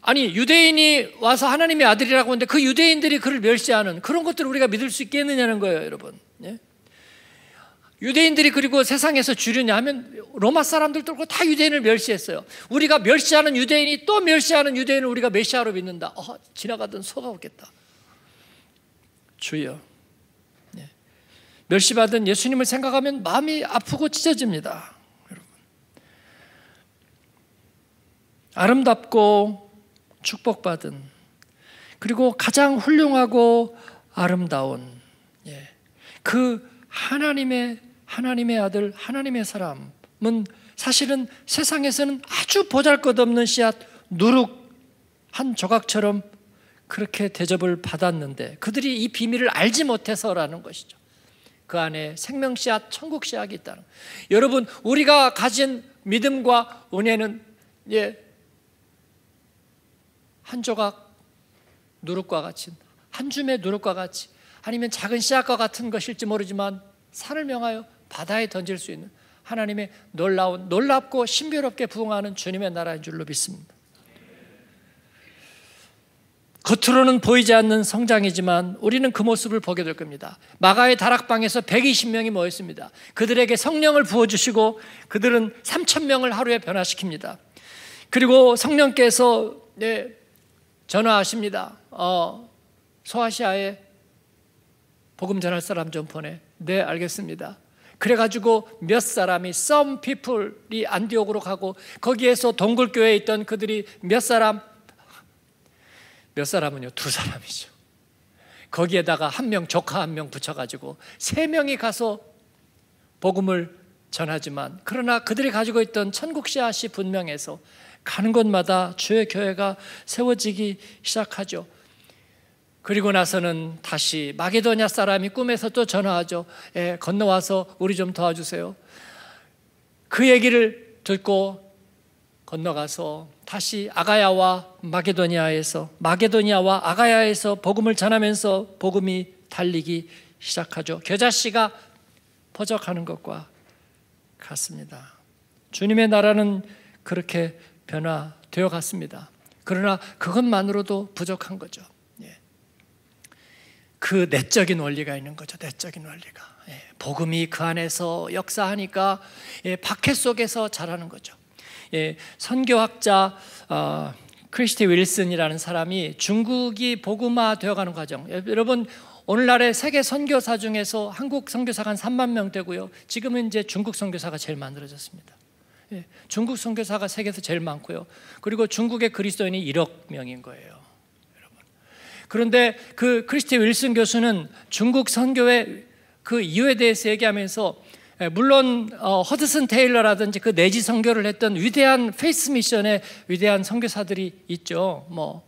아니 유대인이 와서 하나님의 아들이라고 하는데 그 유대인들이 그를 멸시하는 그런 것들을 우리가 믿을 수 있겠느냐는 거예요, 여러분. 예? 유대인들이 그리고 세상에서 주류냐 하면 로마 사람들도 고다 유대인을 멸시했어요. 우리가 멸시하는 유대인이 또 멸시하는 유대인을 우리가 메시아로 믿는다. 어, 지나가던 소가 없겠다. 주여. 멸시받은 예수님을 생각하면 마음이 아프고 찢어집니다. 아름답고 축복받은 그리고 가장 훌륭하고 아름다운 예. 그 하나님의 하나님의 아들 하나님의 사람은 사실은 세상에서는 아주 보잘것없는 씨앗 누룩 한 조각처럼 그렇게 대접을 받았는데 그들이 이 비밀을 알지 못해서라는 것이죠. 그 안에 생명 씨앗, 천국 씨앗이 있다는. 여러분, 우리가 가진 믿음과 은혜는 예, 한 조각 누룩과 같이, 한 줌의 누룩과 같이, 아니면 작은 씨앗과 같은 것일지 모르지만 산을 명하여 바다에 던질 수 있는 하나님의 놀라운 놀랍고 신비롭게 부흥하는 주님의 나라인 줄로 믿습니다. 겉으로는 보이지 않는 성장이지만 우리는 그 모습을 보게 될 겁니다. 마가의 다락방에서 120명이 모였습니다. 그들에게 성령을 부어주시고 그들은 3천명을 하루에 변화시킵니다. 그리고 성령께서 네, 전화하십니다. 어, 소아시아에 복음 전할 사람 좀 보내. 네, 알겠습니다. 그래가지고 몇 사람이 some people이 안디옥으로 가고 거기에서 동굴교회에 있던 그들이 몇 사람 몇 사람은요? 두 사람이죠. 거기에다가 한 명, 조카 한 명 붙여가지고 세 명이 가서 복음을 전하지만 그러나 그들이 가지고 있던 천국 씨앗이 분명해서 가는 곳마다 주의 교회가 세워지기 시작하죠. 그리고 나서는 다시 마게도냐 사람이 꿈에서 또 전화하죠. 예, 건너와서 우리 좀 도와주세요. 그 얘기를 듣고 건너가서 다시 아가야와 마게도니아에서 마게도니아와 아가야에서 복음을 전하면서 복음이 달리기 시작하죠. 겨자씨가 퍼져가는 것과 같습니다. 주님의 나라는 그렇게 변화되어 갔습니다. 그러나 그것만으로도 부족한 거죠. 예. 그 내적인 원리가 있는 거죠. 내적인 원리가. 예. 복음이 그 안에서 역사하니까 예, 박해 속에서 자라는 거죠. 예, 선교학자 어, 크리스티 윌슨이라는 사람이 중국이 복음화 되어가는 과정 예, 여러분 오늘날의 세계 선교사 중에서 한국 선교사가 한 3만 명 되고요 지금은 이제 중국 선교사가 제일 만들어졌습니다 예, 중국 선교사가 세계에서 제일 많고요 그리고 중국의 그리스도인이 1억 명인 거예요 여러분. 그런데 그 크리스티 윌슨 교수는 중국 선교의 그 이유에 대해서 얘기하면서 예, 물론 어, 허드슨 테일러라든지 그 내지 선교를 했던 위대한 페이스 미션의 위대한 선교사들이 있죠. 뭐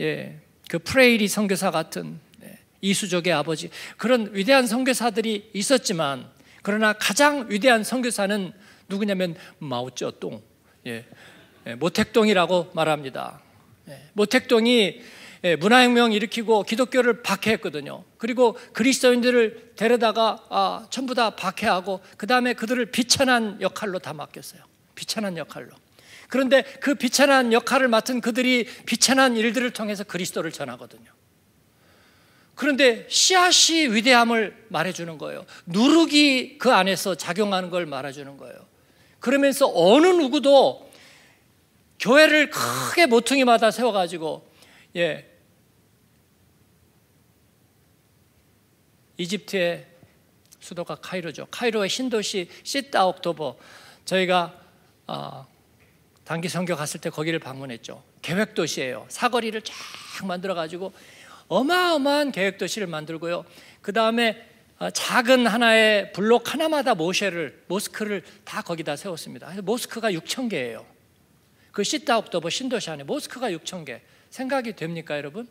예, 그 프레이리 선교사 같은 예, 이수족의 아버지 그런 위대한 선교사들이 있었지만 그러나 가장 위대한 선교사는 누구냐면 마오쩌똥 예, 예, 모택동이라고 말합니다. 모택동이 예, 문화혁명 일으키고 기독교를 박해했거든요. 그리고 그리스도인들을 데려다가 아, 전부 다 박해하고 그 다음에 그들을 비천한 역할로 다 맡겼어요. 비천한 역할로. 그런데 그 비천한 역할을 맡은 그들이 비천한 일들을 통해서 그리스도를 전하거든요. 그런데 씨앗이 위대함을 말해주는 거예요. 누룩이 그 안에서 작용하는 걸 말해주는 거예요. 그러면서 어느 누구도 교회를 크게 모퉁이마다 세워가지고 예, 이집트의 수도가 카이로죠. 카이로의 신도시 시타 옥토버 저희가 어, 단기 선교 갔을 때 거기를 방문했죠. 계획 도시예요. 사거리를 쫙 만들어 가지고 어마어마한 계획 도시를 만들고요. 그 다음에 어, 작은 하나의 블록 하나마다 모셰를 모스크를 다 거기다 세웠습니다. 모스크가 6천 개예요. 그 시타 옥토버 신도시 안에 모스크가 6천 개. 생각이 됩니까, 여러분?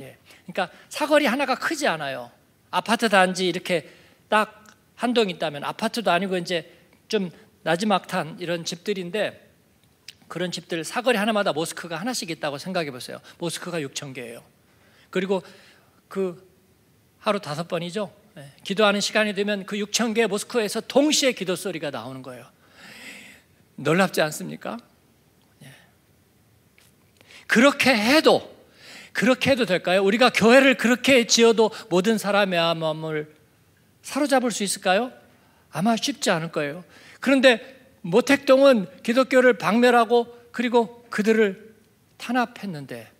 예. 그러니까 사거리 하나가 크지 않아요. 아파트 단지 이렇게 딱 한 동 있다면 아파트도 아니고 이제 좀 나지막한 이런 집들인데 그런 집들 사거리 하나마다 모스크가 하나씩 있다고 생각해 보세요. 모스크가 6천 개예요. 그리고 그 하루 다섯 번이죠. 예, 기도하는 시간이 되면 그 6천 개의 모스크에서 동시에 기도 소리가 나오는 거예요. 놀랍지 않습니까? 예. 그렇게 해도 그렇게 해도 될까요? 우리가 교회를 그렇게 지어도 모든 사람의 마음을 사로잡을 수 있을까요? 아마 쉽지 않을 거예요. 그런데 모택동은 기독교를 박멸하고 그리고 그들을 탄압했는데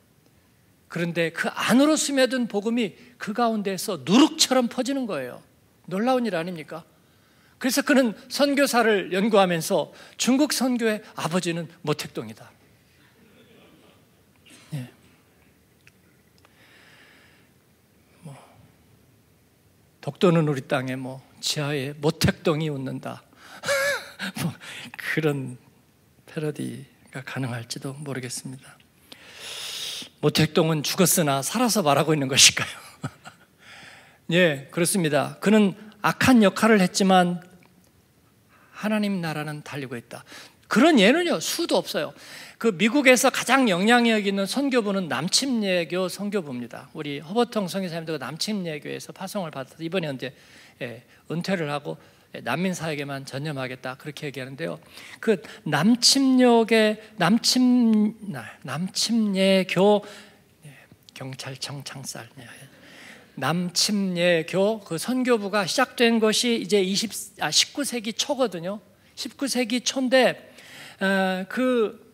그런데 그 안으로 스며든 복음이 그 가운데서 누룩처럼 퍼지는 거예요. 놀라운 일 아닙니까? 그래서 그는 선교사를 연구하면서 중국 선교의 아버지는 모택동이다. 복도는 우리 땅에 뭐 지하에 모택동이 웃는다. [laughs] 뭐 그런 패러디가 가능할지도 모르겠습니다. 모택동은 죽었으나 살아서 말하고 있는 것일까요? [laughs] 예, 그렇습니다. 그는 악한 역할을 했지만 하나님 나라는 달리고 있다. 그런 예는요 수도 없어요. 그 미국에서 가장 영향력 있는 선교부는 남침예교 선교부입니다. 우리 허버텅 선교사님도 남침예교에서 파송을 받아서 이번에 이제 예, 은퇴를 하고 예, 난민 사역에만 전념하겠다 그렇게 얘기하는데요. 그 남침역의 남침 남침예교 예, 경찰청 창살 예, 남침예교 그 선교부가 시작된 것이 이제 20아 19세기 초거든요. 19세기 초인데 어, 그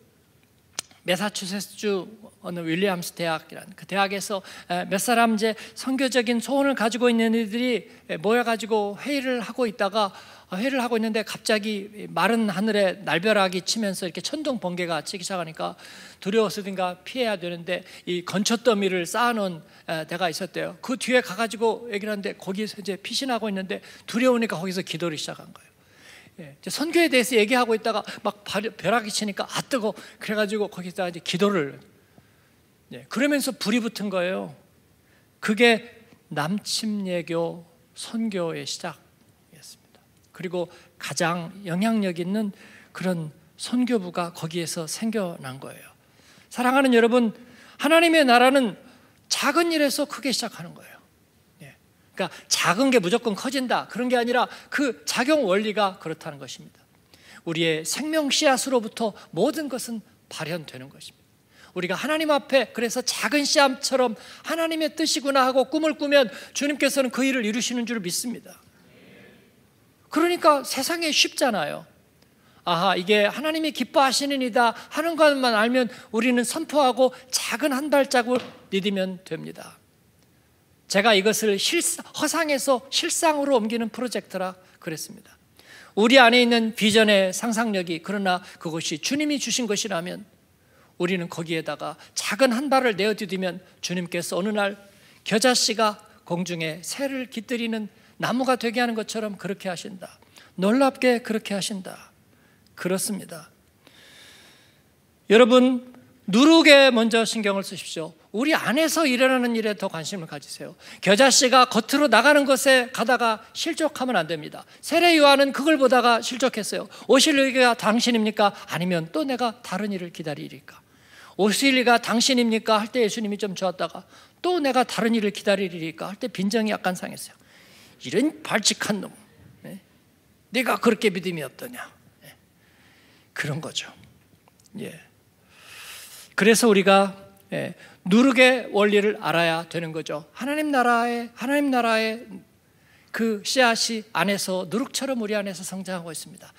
메사추세츠주 어느 윌리엄스 대학이란 그 대학에서 어, 몇 사람 이제 선교적인 소원을 가지고 있는 이들이 모여가지고 회의를 하고 있다가 어, 회의를 하고 있는데 갑자기 마른 하늘에 날벼락이 치면서 이렇게 천둥 번개가 치기 시작하니까 두려웠으든가 피해야 되는데 이 건초더미를 쌓아놓은 어, 데가 있었대요. 그 뒤에 가가지고 얘기를 하는데 거기서 이제 피신하고 있는데 두려우니까 거기서 기도를 시작한 거예요. 예, 선교에 대해서 얘기하고 있다가 막 벼락이 치니까 아 뜨거 그래가지고 거기다 이제 기도를 예, 그러면서 불이 붙은 거예요. 그게 남침예교 선교의 시작이었습니다. 그리고 가장 영향력 있는 그런 선교부가 거기에서 생겨난 거예요. 사랑하는 여러분, 하나님의 나라는 작은 일에서 크게 시작하는 거예요. 그러니까 작은 게 무조건 커진다. 그런 게 아니라 그 작용 원리가 그렇다는 것입니다. 우리의 생명 씨앗으로부터 모든 것은 발현되는 것입니다. 우리가 하나님 앞에 그래서 작은 씨앗처럼 하나님의 뜻이구나 하고 꿈을 꾸면 주님께서는 그 일을 이루시는 줄 믿습니다. 그러니까 세상에 쉽잖아요. 아하, 이게 하나님이 기뻐하시는 이다 하는 것만 알면 우리는 선포하고 작은 한발자을 믿으면 됩니다. 제가 이것을 실상, 허상에서 실상으로 옮기는 프로젝트라 그랬습니다. 우리 안에 있는 비전의 상상력이 그러나 그것이 주님이 주신 것이라면 우리는 거기에다가 작은 한 발을 내어디디면 주님께서 어느 날 겨자씨가 공중에 새를 깃들이는 나무가 되게 하는 것처럼 그렇게 하신다. 놀랍게 그렇게 하신다. 그렇습니다. 여러분, 누룩에 먼저 신경을 쓰십시오. 우리 안에서 일어나는 일에 더 관심을 가지세요. 겨자씨가 겉으로 나가는 것에 가다가 실족하면 안 됩니다. 세례 요한은 그걸 보다가 실족했어요. 오실리가 당신입니까? 아니면 또 내가 다른 일을 기다리리까? 오실리가 당신입니까? 할 때 예수님이 좀 좋았다가 또 내가 다른 일을 기다리리까? 할 때 빈정이 약간 상했어요. 이런 발칙한 놈. 네가 예? 그렇게 믿음이 없더냐. 예? 그런 거죠. 예. 그래서 우리가 예, 누룩의 원리를 알아야 되는 거죠. 하나님 나라의 하나님 나라의 그 씨앗이 안에서 누룩처럼 우리 안에서 성장하고 있습니다.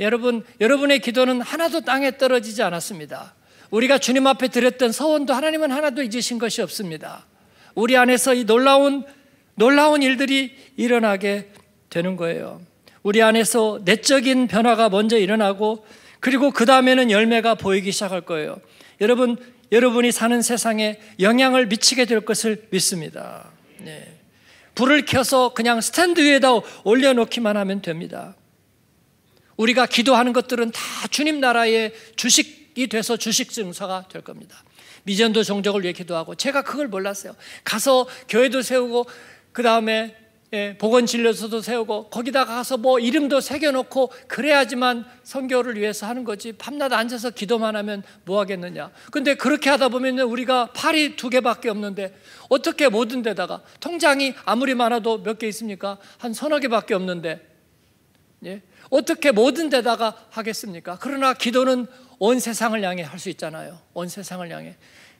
여러분, 여러분의 기도는 하나도 땅에 떨어지지 않았습니다. 우리가 주님 앞에 드렸던 서원도 하나님은 하나도 잊으신 것이 없습니다. 우리 안에서 이 놀라운 놀라운 일들이 일어나게 되는 거예요. 우리 안에서 내적인 변화가 먼저 일어나고 그리고 그다음에는 열매가 보이기 시작할 거예요. 여러분 여러분이 사는 세상에 영향을 미치게 될 것을 믿습니다. 네. 불을 켜서 그냥 스탠드 위에다 올려놓기만 하면 됩니다. 우리가 기도하는 것들은 다 주님 나라의 주식이 돼서 주식 증서가 될 겁니다. 미전도 종족을 위해 기도하고 제가 그걸 몰랐어요. 가서 교회도 세우고 그 다음에 예, 보건진료소도 세우고 거기다가 가서 뭐 이름도 새겨놓고 그래야지만 선교를 위해서 하는 거지 밤낮 앉아서 기도만 하면 뭐 하겠느냐 근데 그렇게 하다 보면 우리가 팔이 두 개밖에 없는데 어떻게 모든 데다가 통장이 아무리 많아도 몇 개 있습니까? 한 서너 개밖에 없는데 예? 어떻게 모든 데다가 하겠습니까? 그러나 기도는 온 세상을 향해 할 수 있잖아요 온 세상을 향해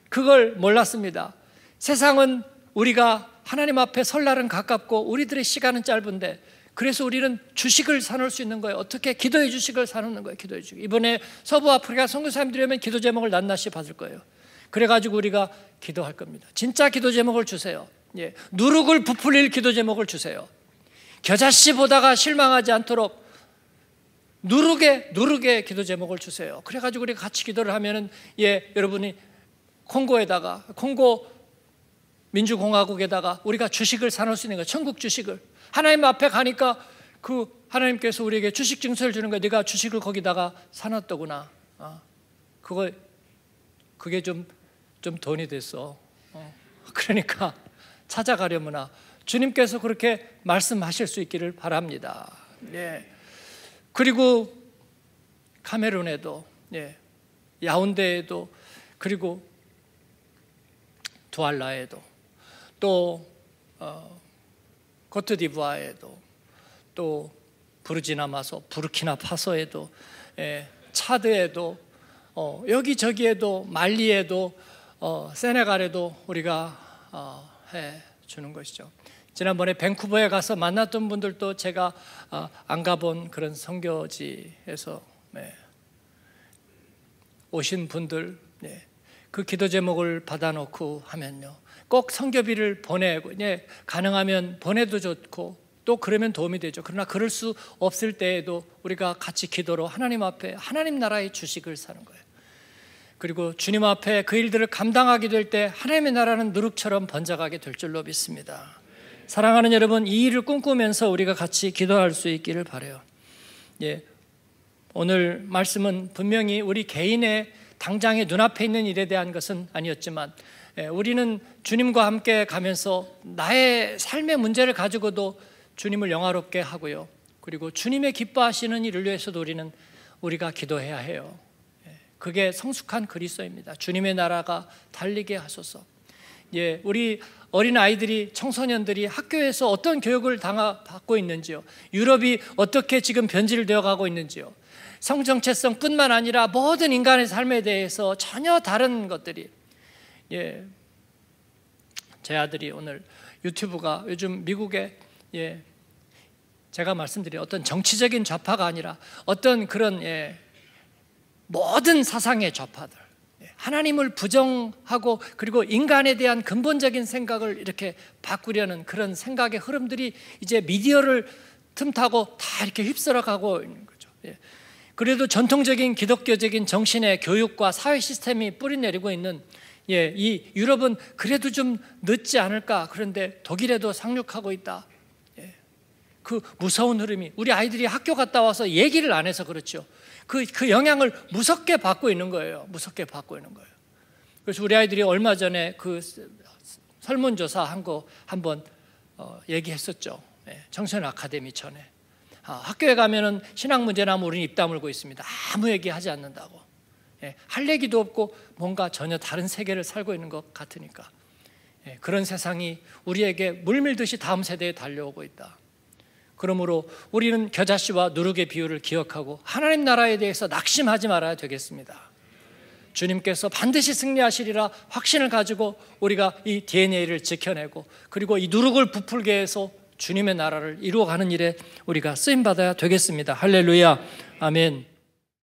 그걸 몰랐습니다 세상은 우리가 하나님 앞에 설날은 가깝고 우리들의 시간은 짧은데 그래서 우리는 주식을 사놓을 수 있는 거예요. 어떻게 기도의 주식을 사놓는 거예요. 기도의 주식. 이번에 서부 아프리카 선교사님들이 오면 기도 제목을 낱낱이 받을 거예요. 그래가지고 우리가 기도할 겁니다. 진짜 기도 제목을 주세요. 예. 누룩을 부풀릴 기도 제목을 주세요. 겨자씨 보다가 실망하지 않도록 누룩의 누룩의 기도 제목을 주세요. 그래가지고 우리가 같이 기도를 하면은 예 여러분이 콩고에다가 콩고 민주공화국에다가 우리가 주식을 사놓을 수 있는 거예요. 천국 주식을. 하나님 앞에 가니까 그 하나님께서 우리에게 주식 증서를 주는 거예요. 네가 주식을 거기다가 사놨더구나. 어. 그거 그게 좀 좀 돈이 됐어. 어. 그러니까 찾아가려면아 주님께서 그렇게 말씀하실 수 있기를 바랍니다. 예. 그리고 카메룬에도 예. 야운데에도 그리고 두알라에도 또 어, 코트디부아에도 또부르지나마서 부르키나파소에도 예, 차드에도 어, 여기저기에도 말리에도 어, 세네갈에도 우리가 어, 해 주는 것이죠. 지난번에 밴쿠버에 가서 만났던 분들도 제가 어, 안 가본 그런 선교지에서 네, 오신 분들 네, 그 기도 제목을 받아놓고 하면요 꼭 성교비를 보내고 예, 네, 가능하면 보내도 좋고 또 그러면 도움이 되죠. 그러나 그럴 수 없을 때에도 우리가 같이 기도로 하나님 앞에 하나님 나라의 주식을 사는 거예요. 그리고 주님 앞에 그 일들을 감당하게 될 때 하나님의 나라는 누룩처럼 번져가게 될 줄로 믿습니다. 사랑하는 여러분, 이 일을 꿈꾸면서 우리가 같이 기도할 수 있기를 바래요. 예. 오늘 말씀은 분명히 우리 개인의 당장의 눈앞에 있는 일에 대한 것은 아니었지만 예, 우리는 주님과 함께 가면서 나의 삶의 문제를 가지고도 주님을 영화롭게 하고요. 그리고 주님의 기뻐하시는 일을 위해서도 우리는 우리가 기도해야 해요. 예, 그게 성숙한 그리스도입니다. 주님의 나라가 달리게 하소서. 예, 우리 어린 아이들이 청소년들이 학교에서 어떤 교육을 당하 받고 있는지요. 유럽이 어떻게 지금 변질되어 가고 있는지요. 성정체성 뿐만 아니라 모든 인간의 삶에 대해서 전혀 다른 것들이 예, 제 아들이 오늘 유튜브가 요즘 미국에 예, 제가 말씀드린 어떤 정치적인 좌파가 아니라 어떤 그런 예, 모든 사상의 좌파들 예, 하나님을 부정하고 그리고 인간에 대한 근본적인 생각을 이렇게 바꾸려는 그런 생각의 흐름들이 이제 미디어를 틈타고 다 이렇게 휩쓸어가고 있는 거죠. 예. 그래도 전통적인 기독교적인 정신의 교육과 사회 시스템이 뿌리내리고 있는 예, 이 유럽은 그래도 좀 늦지 않을까. 그런데 독일에도 상륙하고 있다. 예, 그 무서운 흐름이 우리 아이들이 학교 갔다 와서 얘기를 안 해서 그렇죠. 그, 그 영향을 무섭게 받고 있는 거예요. 무섭게 받고 있는 거예요. 그래서 우리 아이들이 얼마 전에 그 설문조사 한 거 한번 어, 얘기했었죠. 예, 청소년 아카데미 전에. 아, 학교에 가면은 신학 문제나 우리는 입 다물고 있습니다. 아무 얘기하지 않는다고. 예, 할 얘기도 없고 뭔가 전혀 다른 세계를 살고 있는 것 같으니까 예, 그런 세상이 우리에게 물밀듯이 다음 세대에 달려오고 있다. 그러므로 우리는 겨자씨와 누룩의 비유를 기억하고 하나님 나라에 대해서 낙심하지 말아야 되겠습니다. 주님께서 반드시 승리하시리라 확신을 가지고 우리가 이 DNA를 지켜내고 그리고 이 누룩을 부풀게 해서 주님의 나라를 이루어가는 일에 우리가 쓰임받아야 되겠습니다. 할렐루야. 아멘.